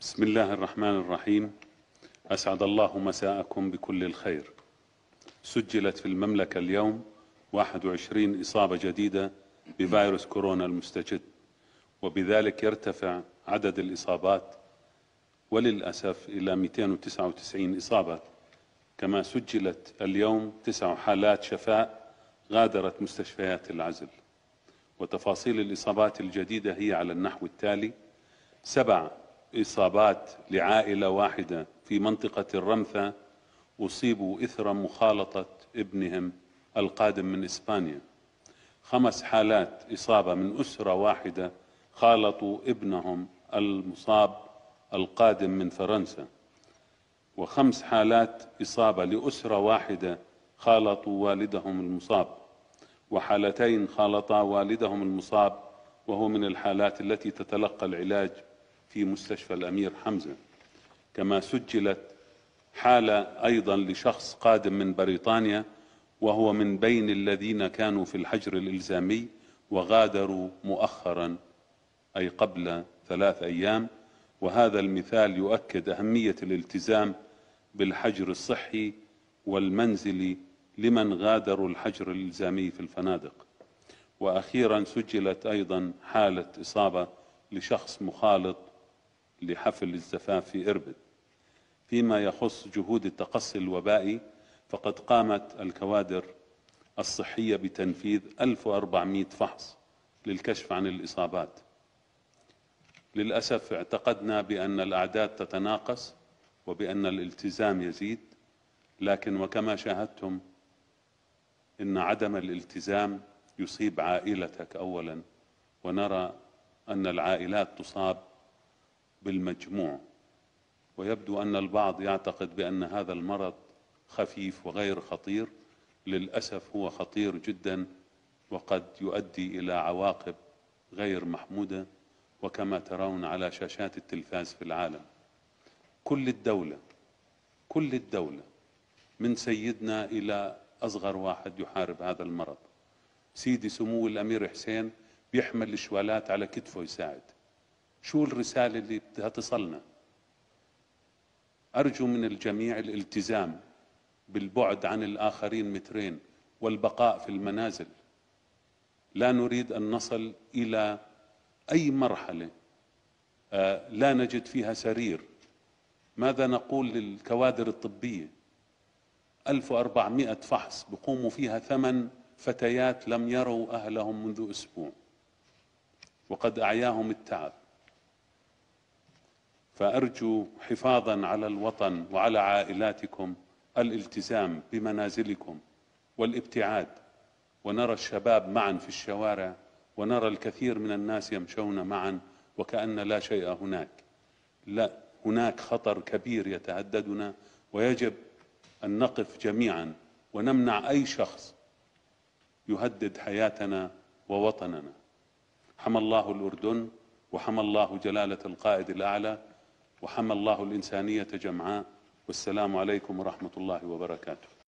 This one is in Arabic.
بسم الله الرحمن الرحيم أسعد الله مساءكم بكل الخير سجلت في المملكة اليوم 21 إصابة جديدة بفيروس كورونا المستجد وبذلك يرتفع عدد الإصابات وللأسف إلى 299 إصابة كما سجلت اليوم تسع حالات شفاء غادرت مستشفيات العزل وتفاصيل الإصابات الجديدة هي على النحو التالي سبع إصابات لعائلة واحدة في منطقة الرمثة أصيبوا إثر مخالطة ابنهم القادم من إسبانيا خمس حالات إصابة من أسرة واحدة خالطوا ابنهم المصاب القادم من فرنسا وخمس حالات إصابة لأسرة واحدة خالطوا والدهم المصاب وحالتين خالطا والدهم المصاب وهو من الحالات التي تتلقى العلاج في مستشفى الأمير حمزة كما سجلت حالة أيضا لشخص قادم من بريطانيا وهو من بين الذين كانوا في الحجر الإلزامي وغادروا مؤخرا أي قبل ثلاث أيام وهذا المثال يؤكد أهمية الالتزام بالحجر الصحي والمنزلي لمن غادروا الحجر الإلزامي في الفنادق وأخيرا سجلت أيضا حالة إصابة لشخص مخالط لحفل الزفاف في إربد فيما يخص جهود التقصي الوبائي فقد قامت الكوادر الصحية بتنفيذ 1400 فحص للكشف عن الإصابات للأسف اعتقدنا بأن الأعداد تتناقص وبأن الالتزام يزيد لكن وكما شاهدتم إن عدم الالتزام يصيب عائلتك أولا ونرى أن العائلات تصاب بالمجموع ويبدو أن البعض يعتقد بأن هذا المرض خفيف وغير خطير للأسف هو خطير جدا وقد يؤدي إلى عواقب غير محمودة وكما ترون على شاشات التلفاز في العالم كل الدولة كل الدولة من سيدنا إلى أصغر واحد يحارب هذا المرض سيدي سمو الأمير حسين بيحمل الشوالات على كتفه يساعد شو الرسالة اللي بدها تصلنا أرجو من الجميع الالتزام بالبعد عن الآخرين مترين والبقاء في المنازل لا نريد أن نصل إلى أي مرحلة آه، لا نجد فيها سرير ماذا نقول للكوادر الطبية 1400 فحص بقوموا فيها ثمن فتيات لم يروا أهلهم منذ أسبوع وقد أعياهم التعب فأرجو حفاظا على الوطن وعلى عائلاتكم الالتزام بمنازلكم والابتعاد ونرى الشباب معا في الشوارع ونرى الكثير من الناس يمشون معا وكأن لا شيء هناك لا هناك خطر كبير يتهددنا ويجب أن نقف جميعا ونمنع أي شخص يهدد حياتنا ووطننا حمى الله الأردن وحمى الله جلالة القائد الأعلى وحمى الله الإنسانية جمعاء والسلام عليكم ورحمة الله وبركاته